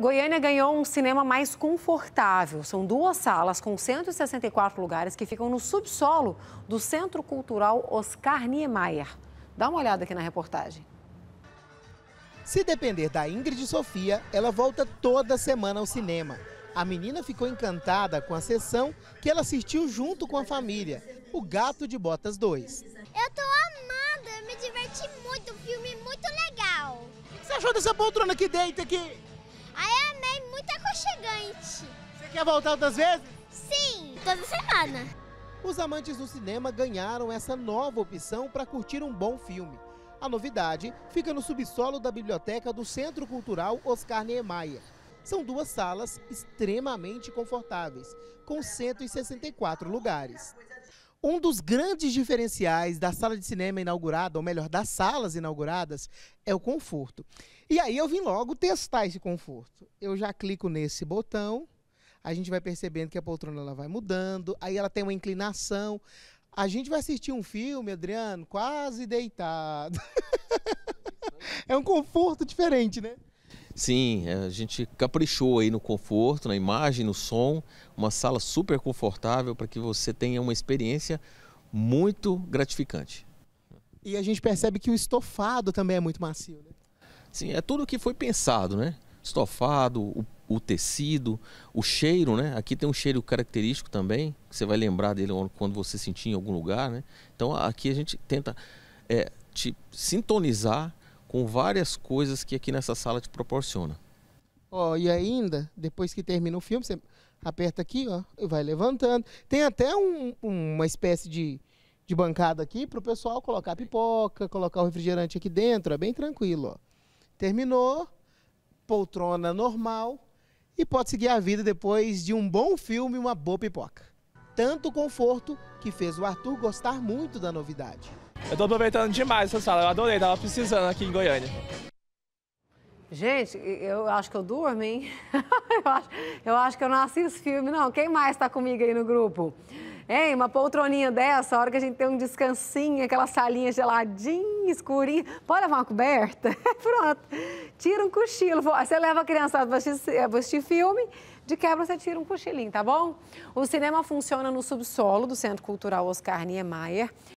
Goiânia ganhou um cinema mais confortável. São duas salas com 164 lugares que ficam no subsolo do Centro Cultural Oscar Niemeyer. Dá uma olhada aqui na reportagem. Se depender da Ingrid Sofia, ela volta toda semana ao cinema. A menina ficou encantada com a sessão que ela assistiu junto com a família, O Gato de Botas 2. Eu tô amando, eu me diverti muito, o filme muito legal. O que você achou dessa poltrona que deita aqui? Aí amei, muito aconchegante. Você quer voltar outras vezes? Sim, toda semana. Os amantes do cinema ganharam essa nova opção para curtir um bom filme. A novidade fica no subsolo da biblioteca do Centro Cultural Oscar Niemeyer. São duas salas extremamente confortáveis, com 164 lugares. Um dos grandes diferenciais da sala de cinema inaugurada, ou melhor, das salas inauguradas, é o conforto. E aí eu vim logo testar esse conforto. Eu já clico nesse botão, a gente vai percebendo que a poltrona ela vai mudando, aí ela tem uma inclinação. A gente vai assistir um filme, Adriano, quase deitado. é um conforto diferente, né? Sim, é, a gente caprichou aí no conforto, na imagem, no som, uma sala super confortável para que você tenha uma experiência muito gratificante. E a gente percebe que o estofado também é muito macio, né? Sim, é tudo que foi pensado, né? Estofado, o, o, tecido, o cheiro, né? Aqui tem um cheiro característico também, que você vai lembrar dele quando você sentir em algum lugar, né? Então aqui a gente tenta é, te sintonizar com várias coisas que aqui nessa sala te proporciona. Ó, oh, e ainda, depois que termina o filme, você aperta aqui, ó, e vai levantando. Tem até um, uma espécie de, de bancada aqui para o pessoal colocar pipoca, colocar o refrigerante aqui dentro, é bem tranquilo, ó. Terminou, poltrona normal e pode seguir a vida depois de um bom filme e uma boa pipoca tanto conforto que fez o Arthur gostar muito da novidade. Eu estou aproveitando demais essa sala, eu adorei, estava precisando aqui em Goiânia. Gente, eu acho que eu durmo, hein? eu, acho, eu acho que eu não assisto filme, não. Quem mais está comigo aí no grupo? Hein, uma poltroninha dessa, a hora que a gente tem um descansinho, aquela salinha geladinha, escurinha. Pode levar uma coberta? Pronto. Tira um cochilo. Você leva a criançada para é, assistir filme, de quebra você tira um cochilinho, tá bom? O cinema funciona no subsolo do Centro Cultural Oscar Niemeyer.